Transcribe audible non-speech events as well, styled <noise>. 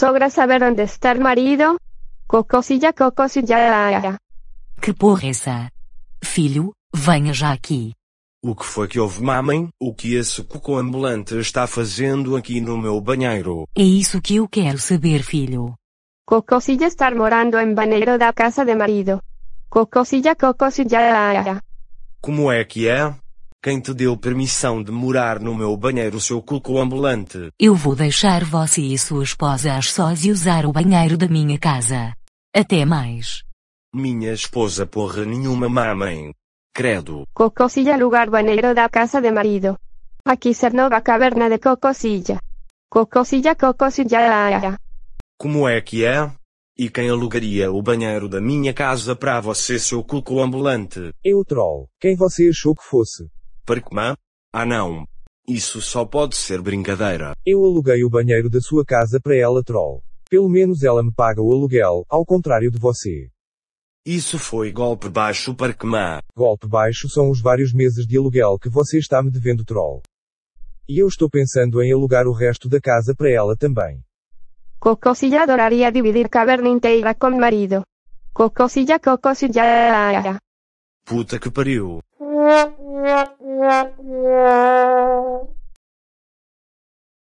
Sogra saber onde está o marido? Cocosilla, cocosilla. Que porra é essa? Filho, venha já aqui. O que foi que houve, mamãe? O que esse cocô ambulante está fazendo aqui no meu banheiro? É isso que eu quero saber, filho. Cocosilla está morando em banheiro da casa de marido. Cocosilla, cocosilla. Como é que é? Quem te deu permissão de morar no meu banheiro, seu cuco ambulante? Eu vou deixar você e sua esposa às sós e usar o banheiro da minha casa. Até mais. Minha esposa porra nenhuma mamãe. Credo. Cocosilla lugar banheiro da casa de marido. Aqui ser nova caverna de Cocosilla. Cocosilla, Cocosilla. Ah, ah, ah, Como é que é? E quem alugaria o banheiro da minha casa para você, seu cuco ambulante? Eu troll. Quem você achou que fosse? Parkman? Ah não. Isso só pode ser brincadeira. Eu aluguei o banheiro da sua casa para ela, troll. Pelo menos ela me paga o aluguel, ao contrário de você. Isso foi golpe baixo, Parkman. Golpe baixo são os vários meses de aluguel que você está me devendo, troll. E eu estou pensando em alugar o resto da casa para ela também. Cocosilla adoraria dividir caverna inteira com marido. Cocosilla, cocosilla. Puta que pariu. <laughs> Yeah, yeah, yeah.